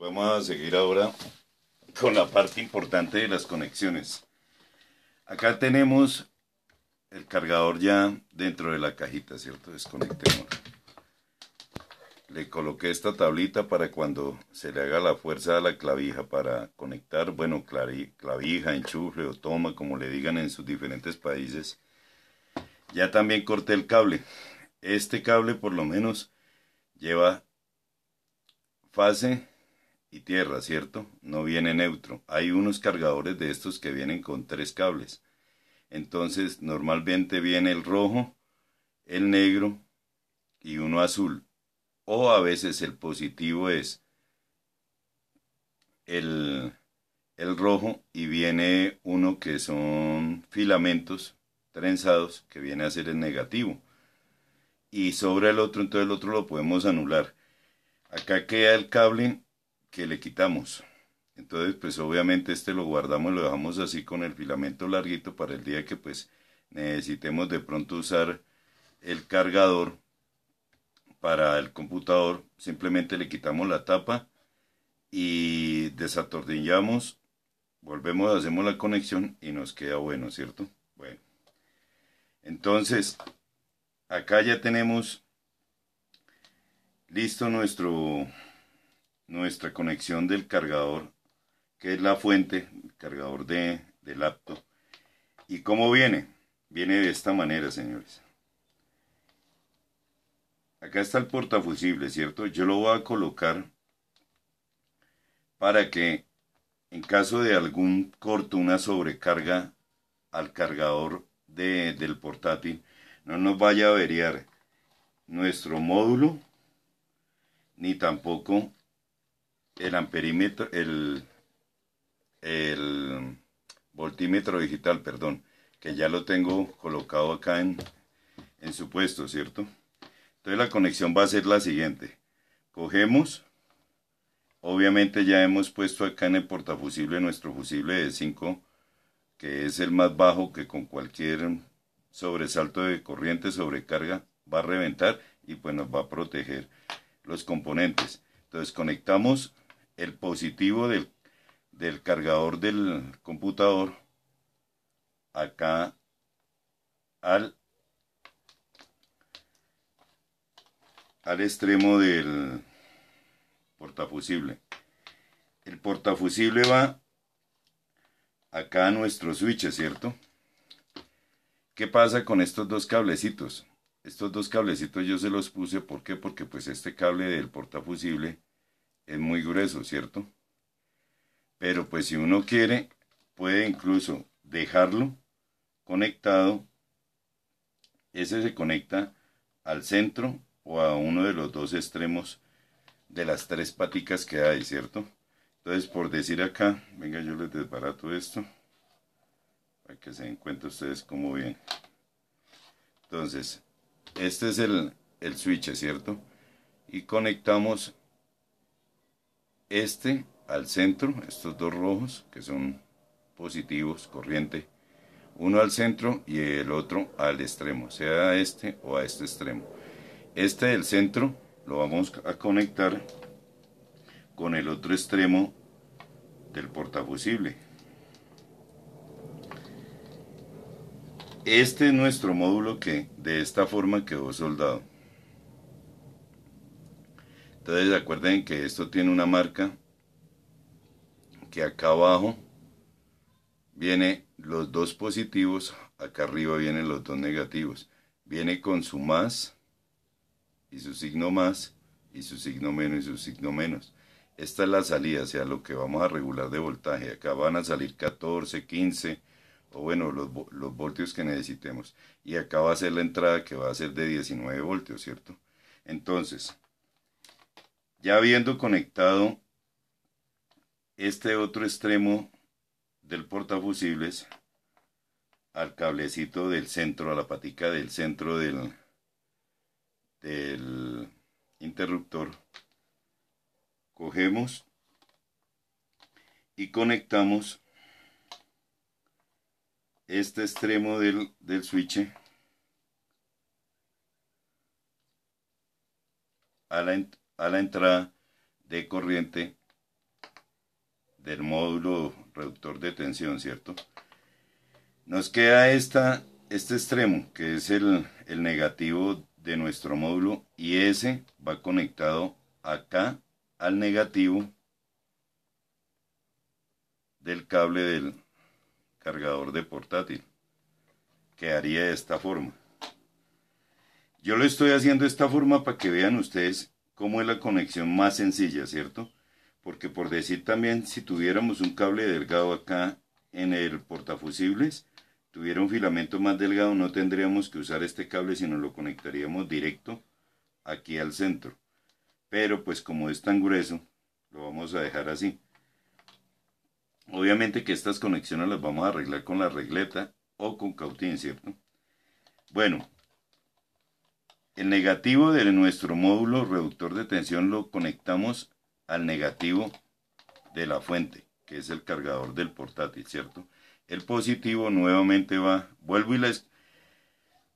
Vamos a seguir ahora con la parte importante de las conexiones. Acá tenemos el cargador ya dentro de la cajita, ¿cierto? Desconectemos. Le coloqué esta tablita para cuando se le haga la fuerza a la clavija para conectar, bueno, clavija, enchufe o toma, como le digan en sus diferentes países. Ya también corté el cable. Este cable por lo menos lleva fase y tierra, ¿cierto? No viene neutro. Hay unos cargadores de estos que vienen con tres cables. Entonces, normalmente viene el rojo, el negro y uno azul. O a veces el positivo es el, el rojo y viene uno que son filamentos trenzados que viene a ser el negativo. Y sobre el otro, entonces el otro lo podemos anular. Acá queda el cable que le quitamos. Entonces, pues obviamente este lo guardamos, lo dejamos así con el filamento larguito para el día que pues necesitemos de pronto usar el cargador para el computador. Simplemente le quitamos la tapa y desatornillamos volvemos, hacemos la conexión y nos queda bueno, ¿cierto? Bueno. Entonces, acá ya tenemos listo nuestro nuestra conexión del cargador, que es la fuente, el cargador de, del laptop. ¿Y cómo viene? Viene de esta manera, señores. Acá está el portafusible, ¿cierto? Yo lo voy a colocar para que en caso de algún corto, una sobrecarga al cargador del portátil, no nos vaya a averiar nuestro módulo ni tampoco el amperímetro, el, voltímetro digital, perdón, que ya lo tengo colocado acá en, en su puesto, ¿cierto? Entonces la conexión va a ser la siguiente. Cogemos, obviamente ya hemos puesto acá en el portafusible nuestro fusible de 5, que es el más bajo que con cualquier sobresalto de corriente, sobrecarga, va a reventar y pues nos va a proteger los componentes. Entonces conectamos el positivo del, cargador del computador acá al, al extremo del portafusible. El portafusible va acá a nuestro switch, ¿cierto? ¿Qué pasa con estos dos cablecitos? Estos dos cablecitos yo se los puse, ¿por qué? Porque pues este cable del portafusible es muy grueso, ¿cierto? Pero pues si uno quiere, puede incluso dejarlo conectado. Ese se conecta al centro o a uno de los dos extremos de las tres paticas que hay, ¿cierto? Entonces, por decir acá, venga, yo les desbarato esto para que se den cuenta ustedes cómo bien, Entonces, este es el, el switch, ¿cierto? Y conectamos este al centro, estos dos rojos que son positivos, corriente, uno al centro y el otro al extremo, sea a este o a este extremo. Este del centro lo vamos a conectar con el otro extremo del portafusible. Este es nuestro módulo que de esta forma quedó soldado. Entonces acuerden que esto tiene una marca que acá abajo viene los dos positivos, acá arriba vienen los dos negativos. Viene con su más y su signo más y su signo menos y su signo menos. Esta es la salida, o sea, lo que vamos a regular de voltaje. Acá van a salir 14, 15 o bueno, los, los voltios que necesitemos. Y acá va a ser la entrada que va a ser de 19 voltios, ¿cierto? Entonces, ya habiendo conectado este otro extremo del portafusibles al cablecito del centro, a la patica del centro del, interruptor, cogemos y conectamos este extremo del, del switch a la, a la entrada de corriente del módulo reductor de tensión, ¿cierto? Nos queda esta, este extremo, que es el, el negativo de nuestro módulo, y ese va conectado acá al negativo del cable del cargador de portátil. Quedaría de esta forma. Yo lo estoy haciendo de esta forma para que vean ustedes cómo es la conexión más sencilla, ¿cierto? Porque por decir también, si tuviéramos un cable delgado acá en el portafusibles, tuviera un filamento más delgado, no tendríamos que usar este cable, sino lo conectaríamos directo aquí al centro. Pero pues como es tan grueso, lo vamos a dejar así. Obviamente que estas conexiones las vamos a arreglar con la regleta o con cautín, ¿cierto? Bueno, el negativo de nuestro módulo reductor de tensión lo conectamos al negativo de la fuente, que es el cargador del portátil, ¿cierto? El positivo nuevamente va, vuelvo y les,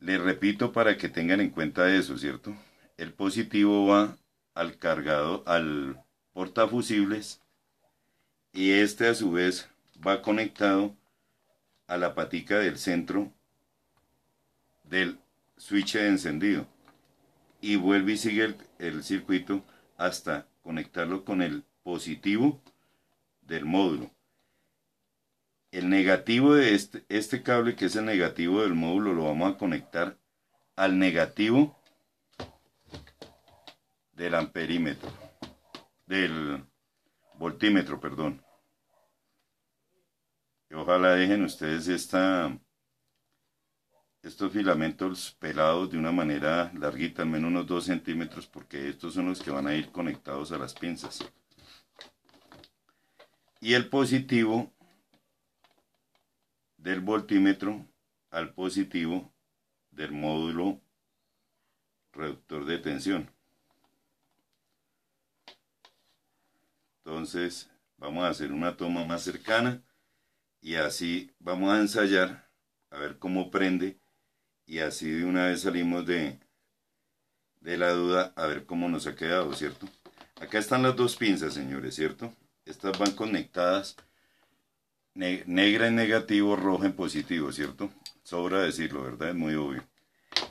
repito para que tengan en cuenta eso, ¿cierto? El positivo va al cargado, al portafusibles y este a su vez va conectado a la patica del centro del switch de encendido y vuelve y sigue el, circuito hasta conectarlo con el positivo del módulo. El negativo de este, este cable, que es el negativo del módulo, lo vamos a conectar al negativo del amperímetro, del voltímetro, perdón. Ojalá dejen ustedes esta, estos filamentos pelados de una manera larguita, al menos unos 2 centímetros, porque estos son los que van a ir conectados a las pinzas. Y el positivo del voltímetro al positivo del módulo reductor de tensión. Entonces vamos a hacer una toma más cercana y así vamos a ensayar a ver cómo prende y así de una vez salimos de, la duda a ver cómo nos ha quedado, ¿cierto? Acá están las dos pinzas, señores, ¿cierto? Estas van conectadas, negra en negativo, roja en positivo, ¿cierto? Sobra decirlo, ¿verdad? Es muy obvio.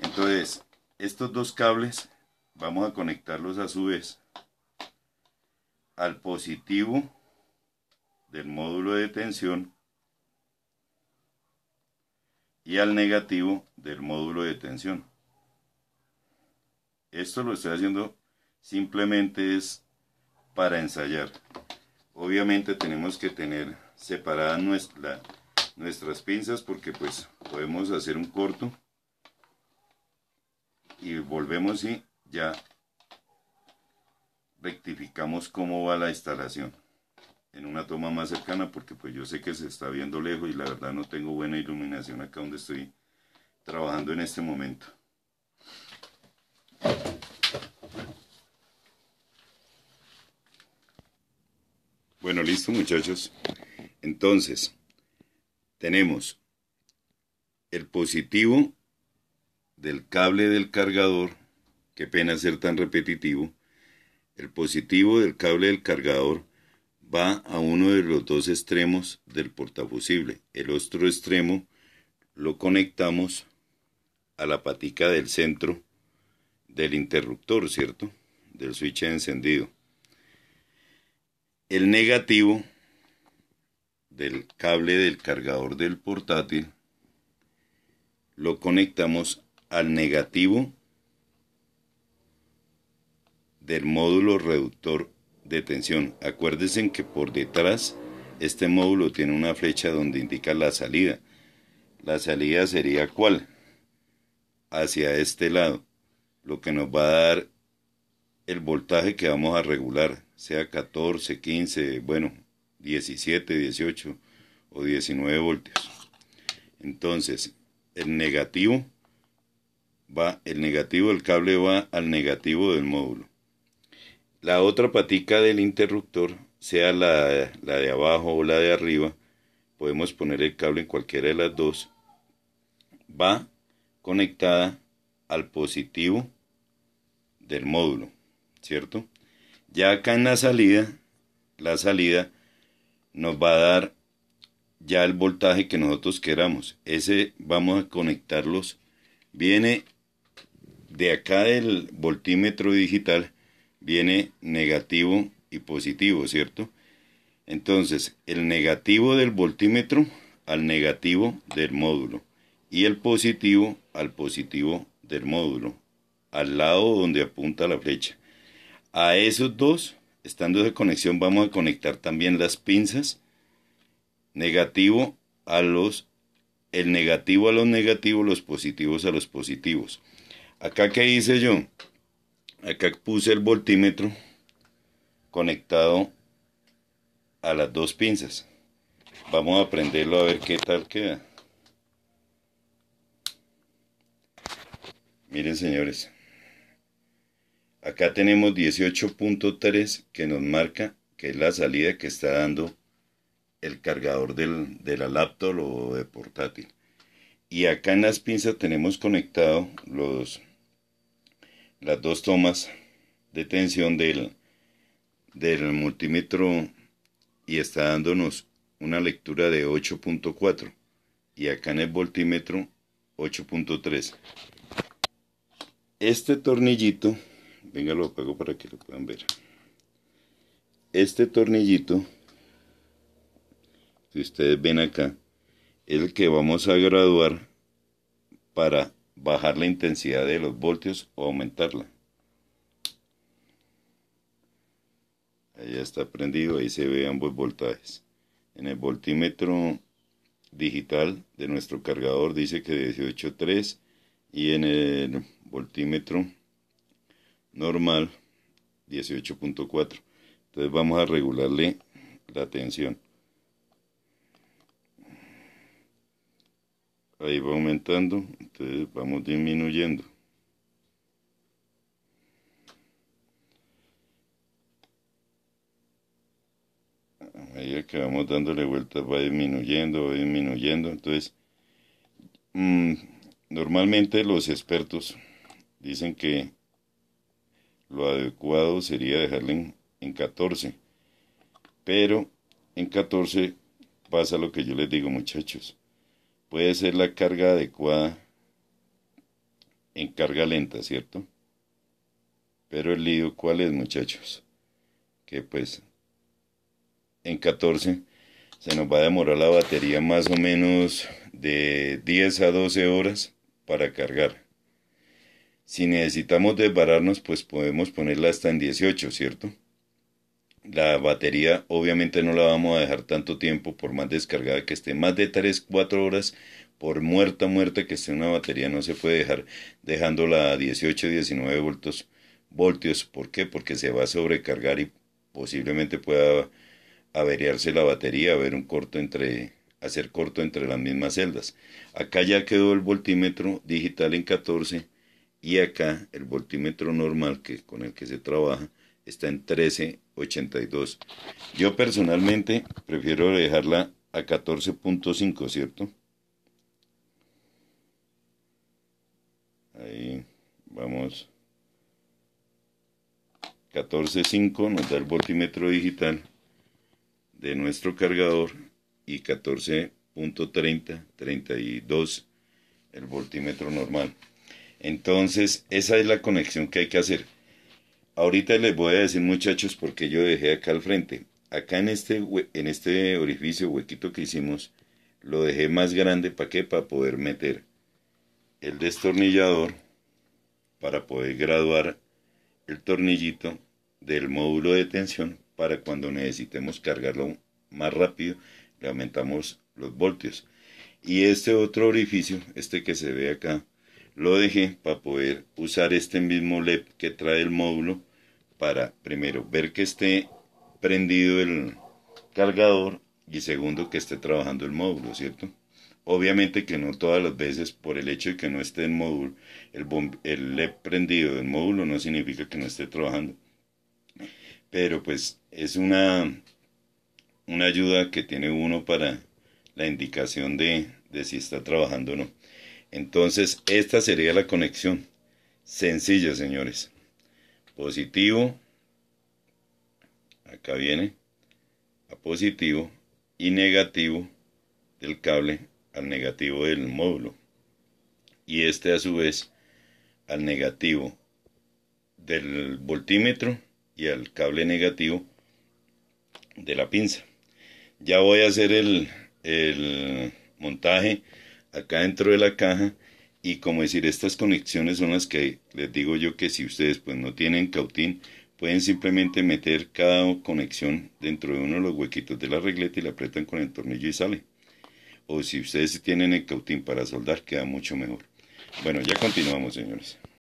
Entonces, estos dos cables vamos a conectarlos a su vez al positivo del módulo de tensión y al negativo del módulo de tensión. Esto lo estoy haciendo simplemente es para ensayar. Obviamente tenemos que tener separadas nuestras pinzas porque pues podemos hacer un corto y volvemos y ya rectificamos cómo va la instalación en una toma más cercana porque pues yo sé que se está viendo lejos y la verdad no tengo buena iluminación acá donde estoy trabajando en este momento. Bueno, listo muchachos. Entonces, tenemos el positivo del cable del cargador. Qué pena ser tan repetitivo. El positivo del cable del cargador va a uno de los dos extremos del portafusible. El otro extremo lo conectamos a la patica del centro del interruptor, ¿cierto? Del switch encendido. El negativo del cable del cargador del portátil lo conectamos al negativo del módulo reductor de tensión. Acuérdense que por detrás este módulo tiene una flecha donde indica la salida. La salida sería cuál? Hacia este lado, lo que nos va a dar el voltaje que vamos a regular, sea 14, 15, bueno, 17, 18 o 19 voltios. Entonces, el negativo va, el negativo del cable va al negativo del módulo la otra patica del interruptor, sea la, de abajo o la de arriba, podemos poner el cable en cualquiera de las dos, va conectada al positivo del módulo, ¿cierto? Ya acá en la salida, la salida nos va a dar ya el voltaje que nosotros queramos. Ese vamos a conectarlos. Viene de acá del voltímetro digital viene negativo y positivo, ¿cierto? Entonces, el negativo del voltímetro al negativo del módulo y el positivo al positivo del módulo, al lado donde apunta la flecha. A esos dos, estando de conexión, vamos a conectar también las pinzas negativo a los el negativo a los negativos, los positivos a los positivos. Acá ¿qué hice yo, acá puse el voltímetro conectado a las dos pinzas vamos a prenderlo a ver qué tal queda miren señores acá tenemos 18.3 que nos marca que es la salida que está dando el cargador de la laptop o de portátil y acá en las pinzas tenemos conectado los las dos tomas de tensión del, del multímetro y está dándonos una lectura de 8.4 y acá en el voltímetro 8.3. Este tornillito, venga lo apago para que lo puedan ver. Este tornillito si ustedes ven acá es el que vamos a graduar para bajar la intensidad de los voltios o aumentarla. Ahí está prendido, ahí se ve ambos voltajes. En el voltímetro digital de nuestro cargador dice que 18.3 y en el voltímetro normal 18.4. Entonces vamos a regularle la tensión. ahí va aumentando, entonces vamos disminuyendo. A medida que vamos dándole vueltas va disminuyendo, va disminuyendo. Entonces, mm, normalmente los expertos dicen que lo adecuado sería dejarle en, en 14. Pero en 14 pasa lo que yo les digo muchachos puede ser la carga adecuada en carga lenta, ¿cierto? Pero el lío, ¿cuál es, muchachos? Que pues en 14 se nos va a demorar la batería más o menos de 10 a 12 horas para cargar. Si necesitamos desbararnos, pues podemos ponerla hasta en 18, ¿cierto? la batería obviamente no la vamos a dejar tanto tiempo por más descargada que esté, más de 3, 4 horas, por muerta, muerta que esté una batería, no se puede dejar dejándola a 18, 19 voltios, voltios. ¿Por qué? Porque se va a sobrecargar y posiblemente pueda averiarse la batería, haber un corto entre hacer corto entre las mismas celdas. Acá ya quedó el voltímetro digital en 14 y acá el voltímetro normal que con el que se trabaja está en 13 yo personalmente prefiero dejarla a 14.5, ¿cierto? Ahí vamos. 14.5 nos da el voltímetro digital de nuestro cargador y 14.30, 32 el voltímetro normal. Entonces, esa es la conexión que hay que hacer. Ahorita les voy a decir muchachos porque yo dejé acá al frente. Acá en este, en este orificio huequito que hicimos, lo dejé más grande para qué, para poder meter el destornillador para poder graduar el tornillito del módulo de tensión para cuando necesitemos cargarlo más rápido le aumentamos los voltios y este otro orificio este que se ve acá lo dejé para poder usar este mismo LED que trae el módulo para primero ver que esté prendido el cargador y segundo que esté trabajando el módulo, ¿cierto? Obviamente que no todas las veces por el hecho de que no esté el módulo, el, el LED prendido del módulo no significa que no esté trabajando. Pero pues es una, una ayuda que tiene uno para la indicación de, de si está trabajando o no. Entonces, esta sería la conexión. Sencilla, señores. Positivo. Acá viene. A positivo. Y negativo del cable al negativo del módulo. Y este a su vez al negativo del voltímetro y al cable negativo de la pinza. Ya voy a hacer el, el montaje acá dentro de la caja y como decir, estas conexiones son las que les digo yo que si ustedes pues no tienen cautín, pueden simplemente meter cada conexión dentro de uno de los huequitos de la regleta y la apretan con el tornillo y sale. O si ustedes tienen el cautín para soldar, queda mucho mejor. Bueno, ya continuamos, señores.